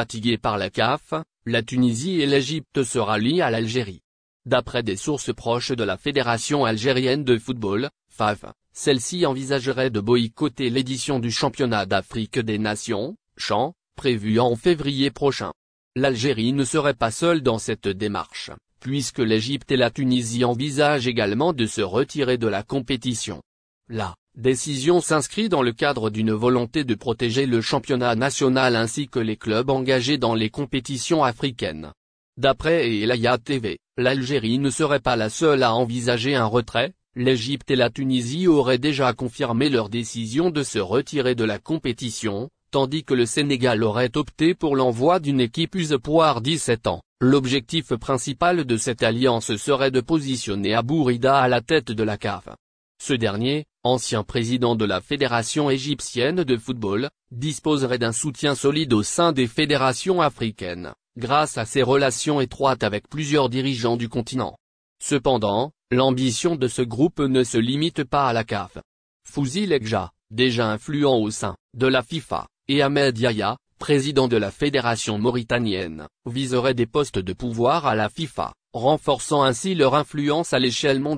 fatiguée par la CAF, la Tunisie et l'Égypte se rallient à l'Algérie. D'après des sources proches de la Fédération algérienne de football, FAF, celle-ci envisagerait de boycotter l'édition du championnat d'Afrique des Nations, CHAN, prévue en février prochain. L'Algérie ne serait pas seule dans cette démarche, puisque l'Égypte et la Tunisie envisagent également de se retirer de la compétition. La Décision s'inscrit dans le cadre d'une volonté de protéger le championnat national ainsi que les clubs engagés dans les compétitions africaines. D'après Elaya TV, l'Algérie ne serait pas la seule à envisager un retrait, l'Égypte et la Tunisie auraient déjà confirmé leur décision de se retirer de la compétition, tandis que le Sénégal aurait opté pour l'envoi d'une équipe usepoire 17 ans. L'objectif principal de cette alliance serait de positionner Abou Rida à la tête de la CAF. Ce dernier, ancien président de la Fédération égyptienne de football, disposerait d'un soutien solide au sein des fédérations africaines, grâce à ses relations étroites avec plusieurs dirigeants du continent. Cependant, l'ambition de ce groupe ne se limite pas à la CAF. Fouzi Legja, déjà influent au sein de la FIFA, et Ahmed Yahya, président de la fédération mauritanienne, viseraient des postes de pouvoir à la FIFA, renforçant ainsi leur influence à l'échelle mondiale.